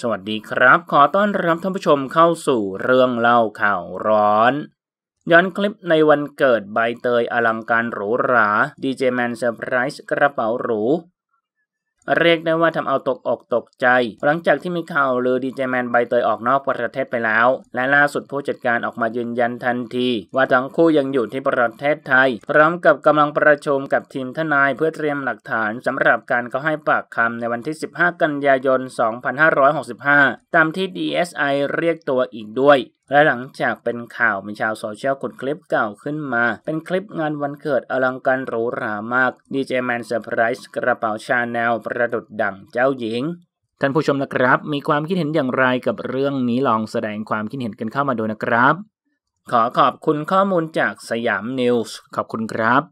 สวัสดีครับ ขอต้อนรับท่านผู้ชมเข้าสู่เรื่องเล่าข่าวร้อน ย้อนคลิปในวันเกิดใบเตยอลังการหรูหราดีเจแมนเซอร์ไพรส์กระเป๋าหรูเรียกได้ว่าทำเอาตกอกตกใจ หลังจากที่มีข่าวลือดีเจแมนใบเตยออกนอกประเทศไปแล้ว และล่าสุดผู้จัดการออกมายืนยันทันที ว่าทั้งคู่ยังอยู่ที่ประเทศไทย พร้อมกับกำลังประชุมกับทีมทนายเพื่อเตรียมหลักฐาน สำหรับการเขาให้ปากคำในวันที่ 15 กันยายน 2565 ตามที่ DSI เรียกตัวอีกด้วยและหลังจากเป็นข่าว มีชาวโซเชียลกดคลิปเก่าขึ้นมา เป็นคลิปงานวันเกิดอลังการหรูหรามากดีเจแมนเซอร์ไพรส์กระเป๋าชาแนลประดุดดังเจ้าหญิง ท่านผู้ชมนะครับ มีความคิดเห็นอย่างไรกับเรื่องนี้ลองแสดงความคิดเห็นกันเข้ามาดูนะครับ ขอขอบคุณข้อมูลจากสยามนิวส์ขอบคุณครับ